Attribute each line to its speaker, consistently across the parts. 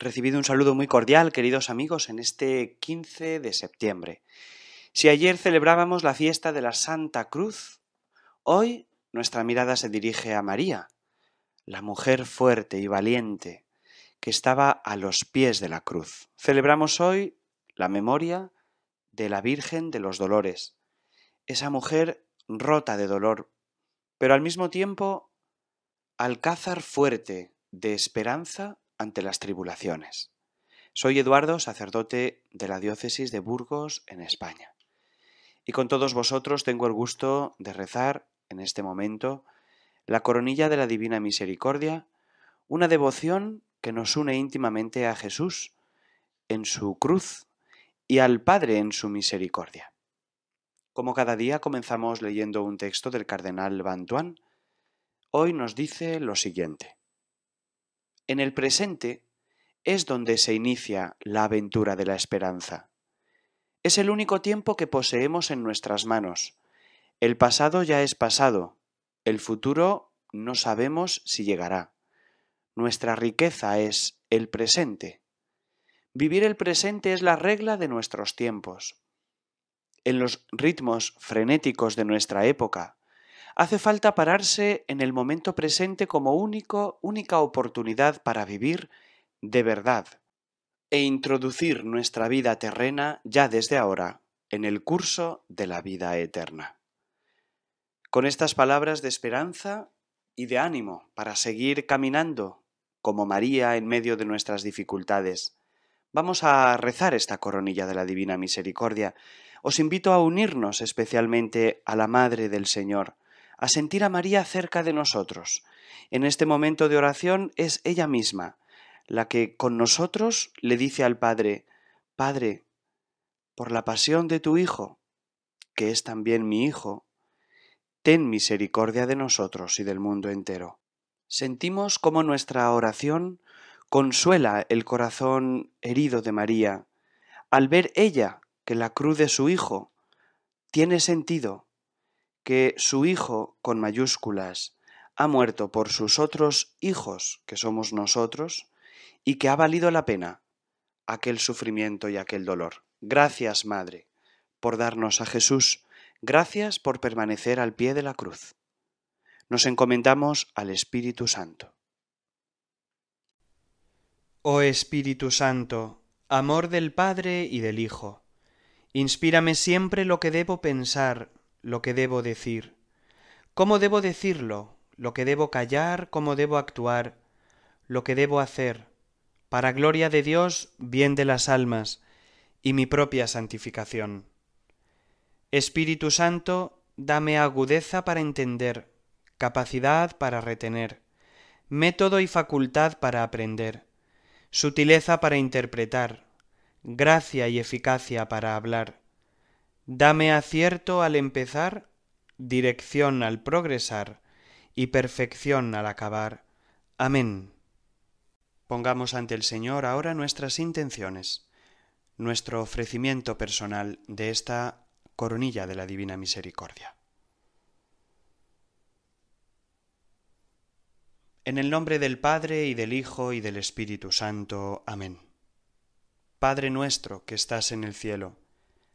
Speaker 1: Recibido un saludo muy cordial, queridos amigos, en este 15 de septiembre. Si ayer celebrábamos la fiesta de la Santa Cruz, hoy nuestra mirada se dirige a María, la mujer fuerte y valiente que estaba a los pies de la cruz. Celebramos hoy la memoria de la Virgen de los Dolores, esa mujer rota de dolor, pero al mismo tiempo alcázar fuerte de esperanza ante las tribulaciones. Soy Eduardo, sacerdote de la diócesis de Burgos, en España. Y con todos vosotros tengo el gusto de rezar, en este momento, la coronilla de la Divina Misericordia, una devoción que nos une íntimamente a Jesús en su cruz y al Padre en su misericordia. Como cada día comenzamos leyendo un texto del cardenal Bantuán, hoy nos dice lo siguiente. En el presente es donde se inicia la aventura de la esperanza. Es el único tiempo que poseemos en nuestras manos. El pasado ya es pasado, el futuro no sabemos si llegará. Nuestra riqueza es el presente. Vivir el presente es la regla de nuestros tiempos. En los ritmos frenéticos de nuestra época, Hace falta pararse en el momento presente como único, única oportunidad para vivir de verdad e introducir nuestra vida terrena ya desde ahora en el curso de la vida eterna. Con estas palabras de esperanza y de ánimo para seguir caminando como María en medio de nuestras dificultades, vamos a rezar esta coronilla de la Divina Misericordia. Os invito a unirnos especialmente a la Madre del Señor, a sentir a María cerca de nosotros. En este momento de oración es ella misma la que con nosotros le dice al Padre, Padre, por la pasión de tu Hijo, que es también mi Hijo, ten misericordia de nosotros y del mundo entero. Sentimos cómo nuestra oración consuela el corazón herido de María, al ver ella que la cruz de su Hijo tiene sentido que su hijo con mayúsculas ha muerto por sus otros hijos, que somos nosotros, y que ha valido la pena aquel sufrimiento y aquel dolor. Gracias, Madre, por darnos a Jesús. Gracias por permanecer al pie de la cruz. Nos encomendamos al Espíritu Santo. Oh Espíritu Santo, amor del Padre y del Hijo, inspírame siempre lo que debo pensar lo que debo decir, cómo debo decirlo, lo que debo callar, cómo debo actuar, lo que debo hacer, para gloria de Dios, bien de las almas y mi propia santificación. Espíritu Santo, dame agudeza para entender, capacidad para retener, método y facultad para aprender, sutileza para interpretar, gracia y eficacia para hablar, Dame acierto al empezar, dirección al progresar y perfección al acabar. Amén. Pongamos ante el Señor ahora nuestras intenciones, nuestro ofrecimiento personal de esta coronilla de la Divina Misericordia. En el nombre del Padre y del Hijo y del Espíritu Santo. Amén. Padre nuestro que estás en el cielo,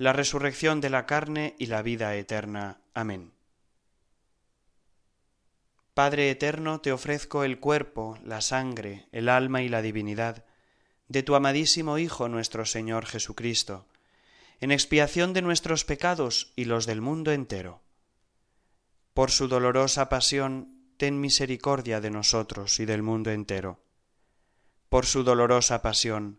Speaker 1: la resurrección de la carne y la vida eterna. Amén. Padre eterno, te ofrezco el cuerpo, la sangre, el alma y la divinidad de tu amadísimo Hijo nuestro Señor Jesucristo, en expiación de nuestros pecados y los del mundo entero. Por su dolorosa pasión, ten misericordia de nosotros y del mundo entero. Por su dolorosa pasión,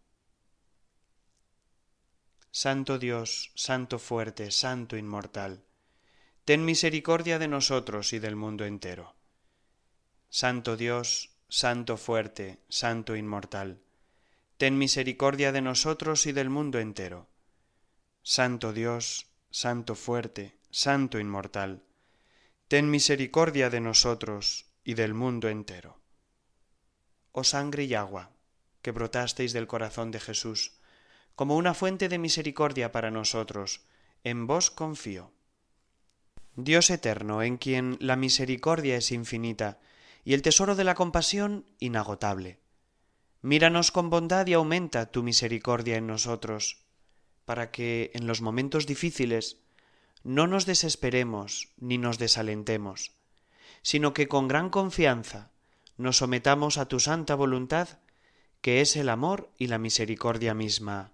Speaker 1: Santo Dios, Santo fuerte, Santo inmortal, ten misericordia de nosotros y del mundo entero. Santo Dios, Santo fuerte, Santo inmortal, ten misericordia de nosotros y del mundo entero. Santo Dios, Santo fuerte, Santo inmortal, ten misericordia de nosotros y del mundo entero. Oh sangre y agua, que brotasteis del corazón de Jesús, como una fuente de misericordia para nosotros. En vos confío. Dios eterno, en quien la misericordia es infinita y el tesoro de la compasión inagotable. Míranos con bondad y aumenta tu misericordia en nosotros, para que en los momentos difíciles no nos desesperemos ni nos desalentemos, sino que con gran confianza nos sometamos a tu santa voluntad, que es el amor y la misericordia misma.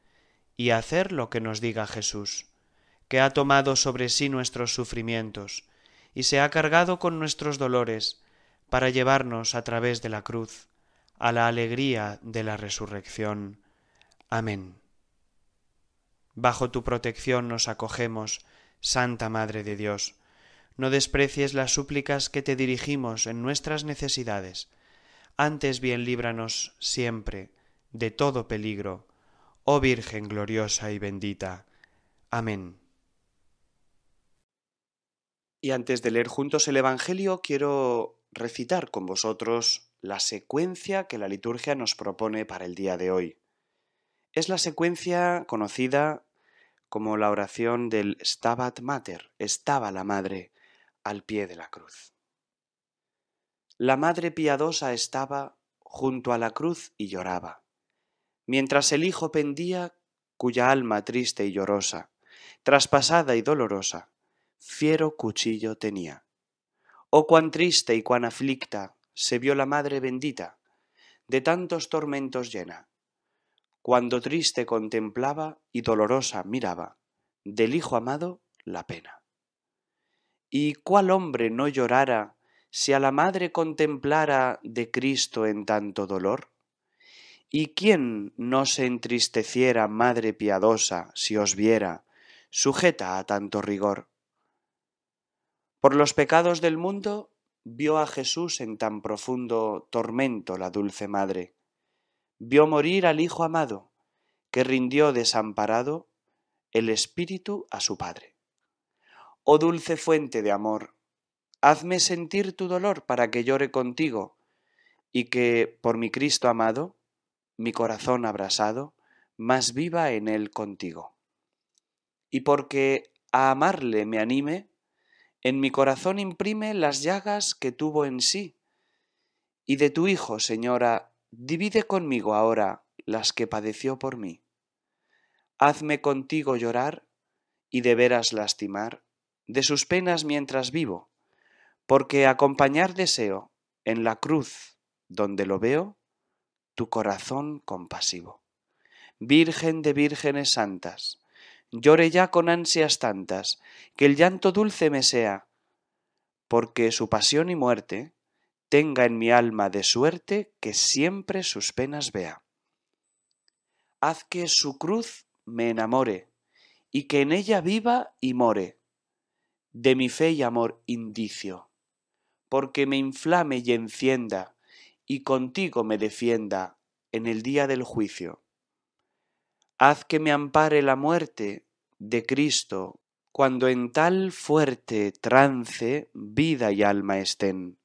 Speaker 1: y hacer lo que nos diga Jesús, que ha tomado sobre sí nuestros sufrimientos y se ha cargado con nuestros dolores para llevarnos a través de la cruz a la alegría de la resurrección. Amén. Bajo tu protección nos acogemos, Santa Madre de Dios. No desprecies las súplicas que te dirigimos en nuestras necesidades. Antes bien líbranos siempre de todo peligro oh Virgen gloriosa y bendita. Amén. Y antes de leer juntos el Evangelio, quiero recitar con vosotros la secuencia que la liturgia nos propone para el día de hoy. Es la secuencia conocida como la oración del Stabat Mater, estaba la Madre, al pie de la cruz. La Madre piadosa estaba junto a la cruz y lloraba mientras el hijo pendía, cuya alma triste y llorosa, traspasada y dolorosa, fiero cuchillo tenía. Oh cuán triste y cuán aflicta se vio la madre bendita, de tantos tormentos llena, cuando triste contemplaba y dolorosa miraba del hijo amado la pena. ¿Y cuál hombre no llorara si a la madre contemplara de Cristo en tanto dolor? ¿Y quién no se entristeciera, madre piadosa, si os viera, sujeta a tanto rigor? Por los pecados del mundo vio a Jesús en tan profundo tormento la dulce madre. Vio morir al Hijo amado, que rindió desamparado el Espíritu a su Padre. Oh dulce fuente de amor, hazme sentir tu dolor para que llore contigo y que, por mi Cristo amado, mi corazón abrasado, más viva en él contigo. Y porque a amarle me anime, en mi corazón imprime las llagas que tuvo en sí. Y de tu Hijo, Señora, divide conmigo ahora las que padeció por mí. Hazme contigo llorar y de veras lastimar de sus penas mientras vivo, porque acompañar deseo en la cruz donde lo veo, tu corazón compasivo. Virgen de vírgenes santas, llore ya con ansias tantas, que el llanto dulce me sea, porque su pasión y muerte tenga en mi alma de suerte que siempre sus penas vea. Haz que su cruz me enamore, y que en ella viva y more, de mi fe y amor indicio, porque me inflame y encienda y contigo me defienda en el día del juicio. Haz que me ampare la muerte de Cristo, cuando en tal fuerte trance vida y alma estén,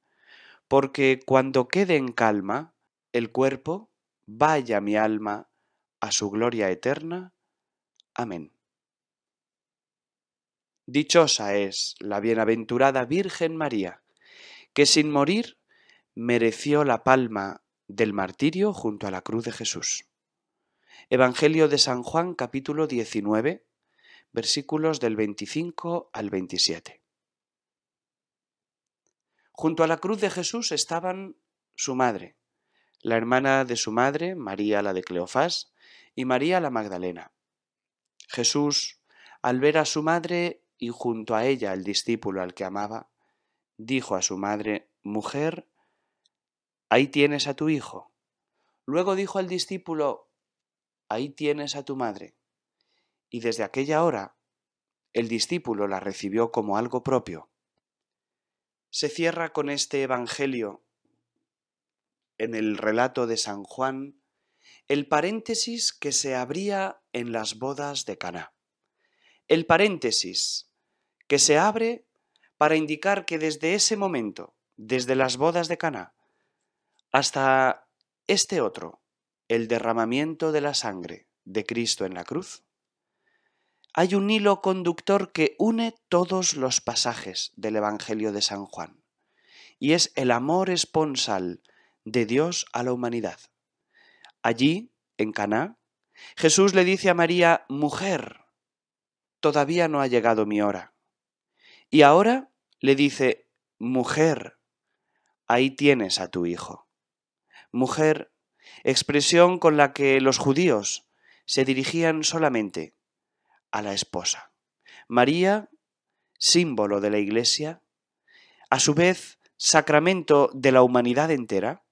Speaker 1: porque cuando quede en calma el cuerpo, vaya mi alma a su gloria eterna. Amén. Dichosa es la bienaventurada Virgen María, que sin morir mereció la palma del martirio junto a la cruz de Jesús. Evangelio de San Juan capítulo 19 versículos del 25 al 27. Junto a la cruz de Jesús estaban su madre, la hermana de su madre, María la de Cleofás, y María la Magdalena. Jesús, al ver a su madre y junto a ella el discípulo al que amaba, dijo a su madre, Mujer, ahí tienes a tu hijo. Luego dijo el discípulo, ahí tienes a tu madre. Y desde aquella hora, el discípulo la recibió como algo propio. Se cierra con este Evangelio, en el relato de San Juan, el paréntesis que se abría en las bodas de Caná. El paréntesis que se abre para indicar que desde ese momento, desde las bodas de Caná, hasta este otro, el derramamiento de la sangre de Cristo en la cruz, hay un hilo conductor que une todos los pasajes del Evangelio de San Juan, y es el amor esponsal de Dios a la humanidad. Allí, en Caná, Jesús le dice a María, Mujer, todavía no ha llegado mi hora. Y ahora le dice, Mujer, ahí tienes a tu hijo mujer, expresión con la que los judíos se dirigían solamente a la esposa. María, símbolo de la Iglesia, a su vez sacramento de la humanidad entera,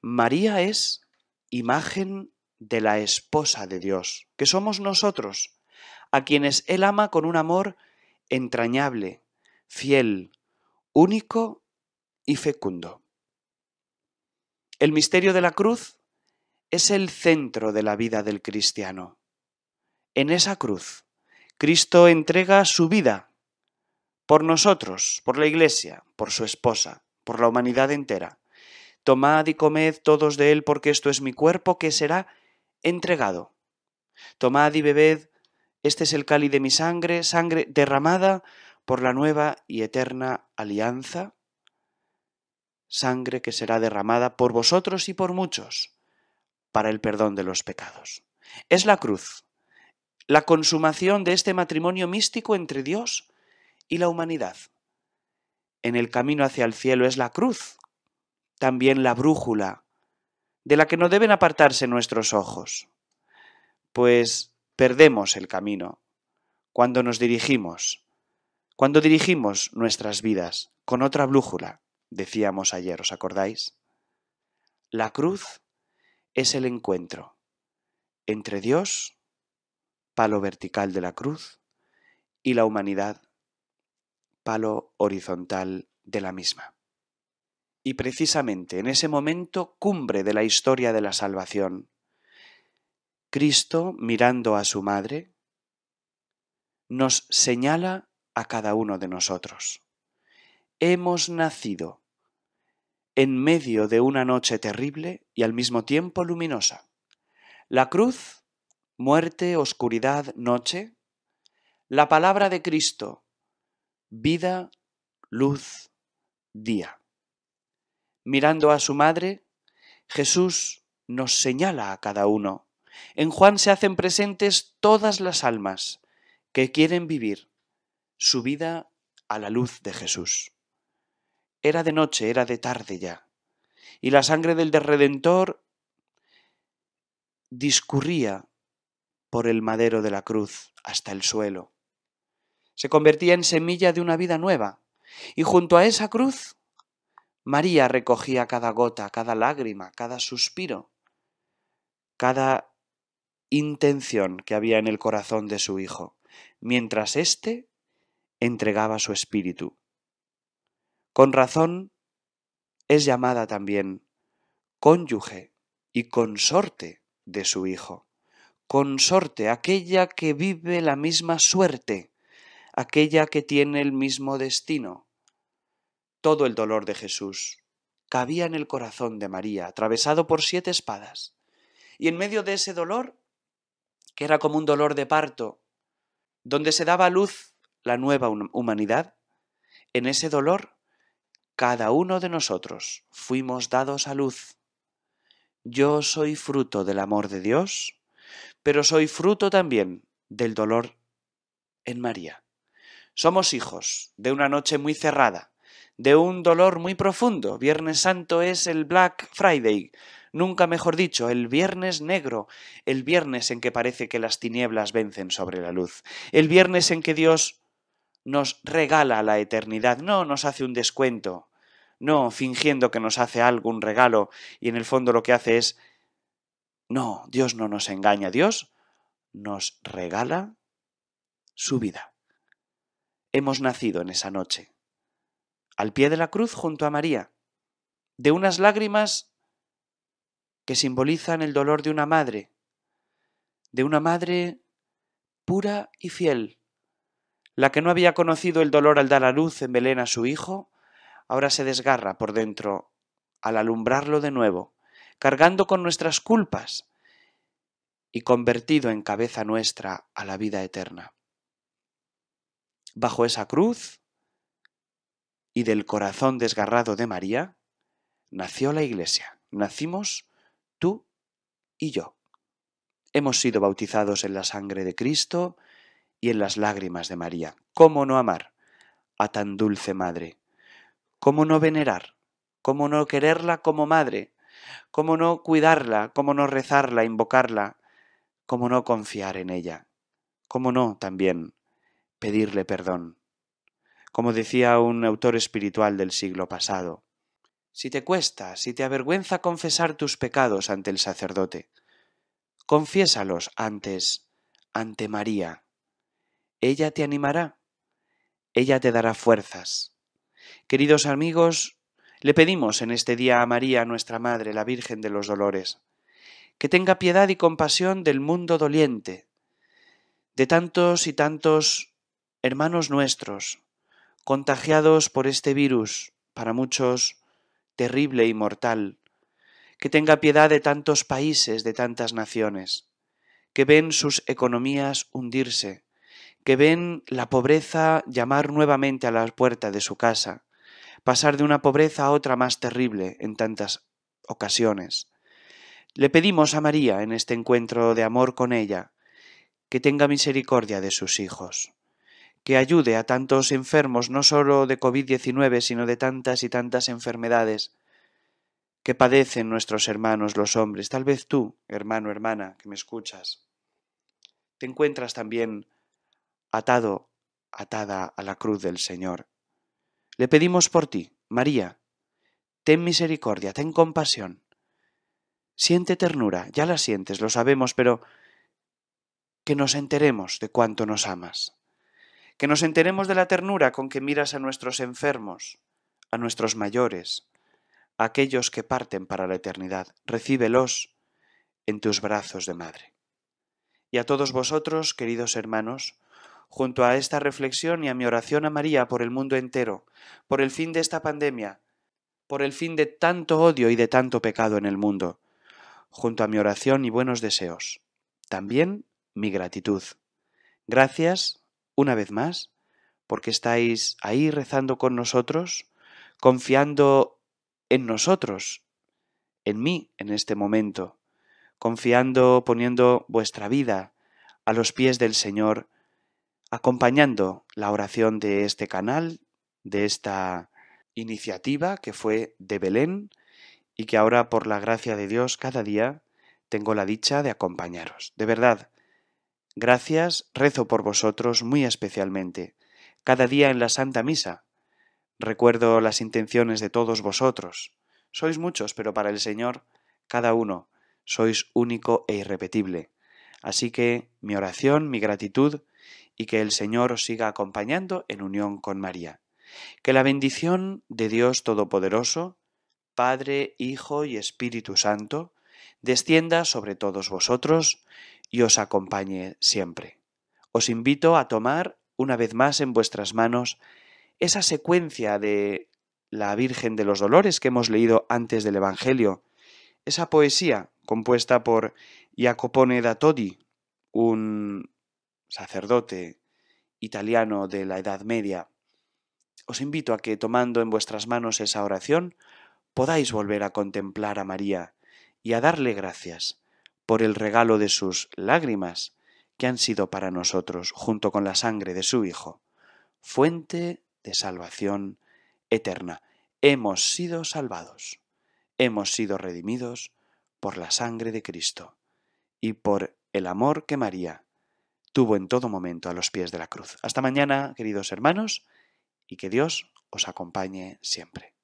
Speaker 1: María es imagen de la esposa de Dios, que somos nosotros, a quienes Él ama con un amor entrañable, fiel, único y fecundo. El misterio de la cruz es el centro de la vida del cristiano. En esa cruz, Cristo entrega su vida por nosotros, por la Iglesia, por su esposa, por la humanidad entera. Tomad y comed todos de él porque esto es mi cuerpo que será entregado. Tomad y bebed, este es el cáliz de mi sangre, sangre derramada por la nueva y eterna alianza sangre que será derramada por vosotros y por muchos para el perdón de los pecados. Es la cruz, la consumación de este matrimonio místico entre Dios y la humanidad. En el camino hacia el cielo es la cruz, también la brújula, de la que no deben apartarse nuestros ojos, pues perdemos el camino cuando nos dirigimos, cuando dirigimos nuestras vidas con otra brújula, decíamos ayer, ¿os acordáis? La cruz es el encuentro entre Dios, palo vertical de la cruz, y la humanidad, palo horizontal de la misma. Y precisamente en ese momento cumbre de la historia de la salvación, Cristo, mirando a su madre, nos señala a cada uno de nosotros. Hemos nacido en medio de una noche terrible y al mismo tiempo luminosa. La cruz, muerte, oscuridad, noche. La palabra de Cristo, vida, luz, día. Mirando a su madre, Jesús nos señala a cada uno. En Juan se hacen presentes todas las almas que quieren vivir su vida a la luz de Jesús. Era de noche, era de tarde ya. Y la sangre del Redentor discurría por el madero de la cruz hasta el suelo. Se convertía en semilla de una vida nueva. Y junto a esa cruz, María recogía cada gota, cada lágrima, cada suspiro, cada intención que había en el corazón de su hijo, mientras éste entregaba su espíritu. Con razón es llamada también cónyuge y consorte de su hijo. Consorte, aquella que vive la misma suerte, aquella que tiene el mismo destino. Todo el dolor de Jesús cabía en el corazón de María, atravesado por siete espadas. Y en medio de ese dolor, que era como un dolor de parto, donde se daba luz la nueva humanidad, en ese dolor cada uno de nosotros fuimos dados a luz. Yo soy fruto del amor de Dios, pero soy fruto también del dolor en María. Somos hijos de una noche muy cerrada, de un dolor muy profundo. Viernes Santo es el Black Friday, nunca mejor dicho, el viernes negro, el viernes en que parece que las tinieblas vencen sobre la luz, el viernes en que Dios nos regala la eternidad, no nos hace un descuento, no fingiendo que nos hace algún regalo y en el fondo lo que hace es, no, Dios no nos engaña, Dios nos regala su vida. Hemos nacido en esa noche, al pie de la cruz junto a María, de unas lágrimas que simbolizan el dolor de una madre, de una madre pura y fiel, la que no había conocido el dolor al dar a luz en Belén a su hijo, ahora se desgarra por dentro al alumbrarlo de nuevo, cargando con nuestras culpas y convertido en cabeza nuestra a la vida eterna. Bajo esa cruz y del corazón desgarrado de María, nació la Iglesia, nacimos tú y yo. Hemos sido bautizados en la sangre de Cristo, y en las lágrimas de María. ¿Cómo no amar a tan dulce madre? ¿Cómo no venerar? ¿Cómo no quererla como madre? ¿Cómo no cuidarla? ¿Cómo no rezarla, invocarla? ¿Cómo no confiar en ella? ¿Cómo no también pedirle perdón? Como decía un autor espiritual del siglo pasado, si te cuesta, si te avergüenza confesar tus pecados ante el sacerdote, confiésalos antes ante María ella te animará, ella te dará fuerzas. Queridos amigos, le pedimos en este día a María, nuestra Madre, la Virgen de los Dolores, que tenga piedad y compasión del mundo doliente, de tantos y tantos hermanos nuestros, contagiados por este virus, para muchos terrible y mortal, que tenga piedad de tantos países, de tantas naciones, que ven sus economías hundirse, que ven la pobreza llamar nuevamente a la puerta de su casa, pasar de una pobreza a otra más terrible en tantas ocasiones. Le pedimos a María en este encuentro de amor con ella que tenga misericordia de sus hijos, que ayude a tantos enfermos no sólo de COVID-19, sino de tantas y tantas enfermedades que padecen nuestros hermanos los hombres. Tal vez tú, hermano, hermana, que me escuchas, te encuentras también atado, atada a la cruz del Señor. Le pedimos por ti, María, ten misericordia, ten compasión. Siente ternura, ya la sientes, lo sabemos, pero que nos enteremos de cuánto nos amas. Que nos enteremos de la ternura con que miras a nuestros enfermos, a nuestros mayores, a aquellos que parten para la eternidad. Recíbelos en tus brazos de madre. Y a todos vosotros, queridos hermanos, junto a esta reflexión y a mi oración a María por el mundo entero, por el fin de esta pandemia, por el fin de tanto odio y de tanto pecado en el mundo, junto a mi oración y buenos deseos. También mi gratitud. Gracias, una vez más, porque estáis ahí rezando con nosotros, confiando en nosotros, en mí en este momento, confiando, poniendo vuestra vida a los pies del Señor, acompañando la oración de este canal, de esta iniciativa que fue de Belén y que ahora por la gracia de Dios cada día tengo la dicha de acompañaros. De verdad, gracias, rezo por vosotros muy especialmente, cada día en la Santa Misa. Recuerdo las intenciones de todos vosotros. Sois muchos, pero para el Señor, cada uno, sois único e irrepetible. Así que mi oración, mi gratitud y que el Señor os siga acompañando en unión con María. Que la bendición de Dios Todopoderoso, Padre, Hijo y Espíritu Santo, descienda sobre todos vosotros y os acompañe siempre. Os invito a tomar una vez más en vuestras manos esa secuencia de la Virgen de los Dolores que hemos leído antes del Evangelio, esa poesía compuesta por Jacopone da Todi, un sacerdote italiano de la Edad Media, os invito a que tomando en vuestras manos esa oración, podáis volver a contemplar a María y a darle gracias por el regalo de sus lágrimas, que han sido para nosotros, junto con la sangre de su Hijo, fuente de salvación eterna. Hemos sido salvados, hemos sido redimidos por la sangre de Cristo y por el amor que María estuvo en todo momento a los pies de la cruz. Hasta mañana, queridos hermanos, y que Dios os acompañe siempre.